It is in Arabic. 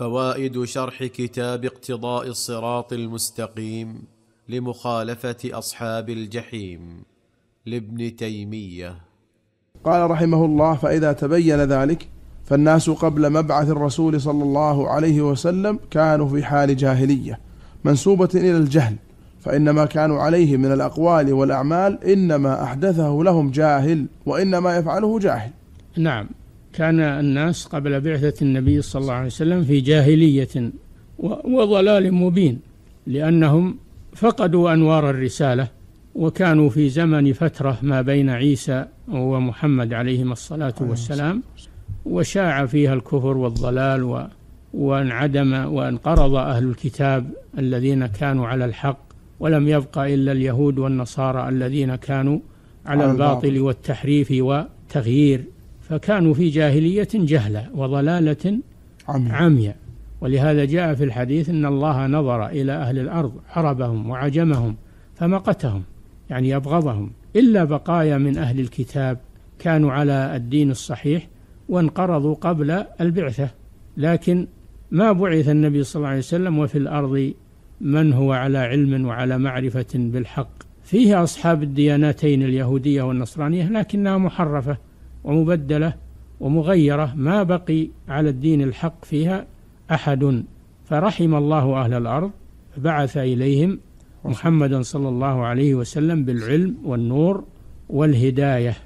فوائد شرح كتاب اقتضاء الصراط المستقيم لمخالفه اصحاب الجحيم لابن تيميه قال رحمه الله فاذا تبين ذلك فالناس قبل مبعث الرسول صلى الله عليه وسلم كانوا في حال جاهليه منسوبه الى الجهل فإن ما كانوا عليه من الأقوال والأعمال إنما أحدثه لهم جاهل وإنما يفعله جاهل نعم كان الناس قبل بعثة النبي صلى الله عليه وسلم في جاهلية وضلال مبين لأنهم فقدوا أنوار الرسالة وكانوا في زمن فترة ما بين عيسى ومحمد عليهما الصلاة والسلام وشاع فيها الكفر والضلال و وانعدم وانقرض أهل الكتاب الذين كانوا على الحق ولم يبق إلا اليهود والنصارى الذين كانوا على الباطل والتحريف وتغيير فكانوا في جاهلية جهلا وضلالة عميا ولهذا جاء في الحديث إن الله نظر إلى أهل الأرض عربهم وعجمهم فمقتهم يعني يبغضهم إلا بقايا من أهل الكتاب كانوا على الدين الصحيح وانقرضوا قبل البعثة لكن ما بعث النبي صلى الله عليه وسلم وفي الأرض من هو على علم وعلى معرفة بالحق فيه أصحاب الديانتين اليهودية والنصرانية لكنها محرفة ومبدلة ومغيرة ما بقي على الدين الحق فيها أحد فرحم الله أهل الأرض بعث إليهم محمدا صلى الله عليه وسلم بالعلم والنور والهداية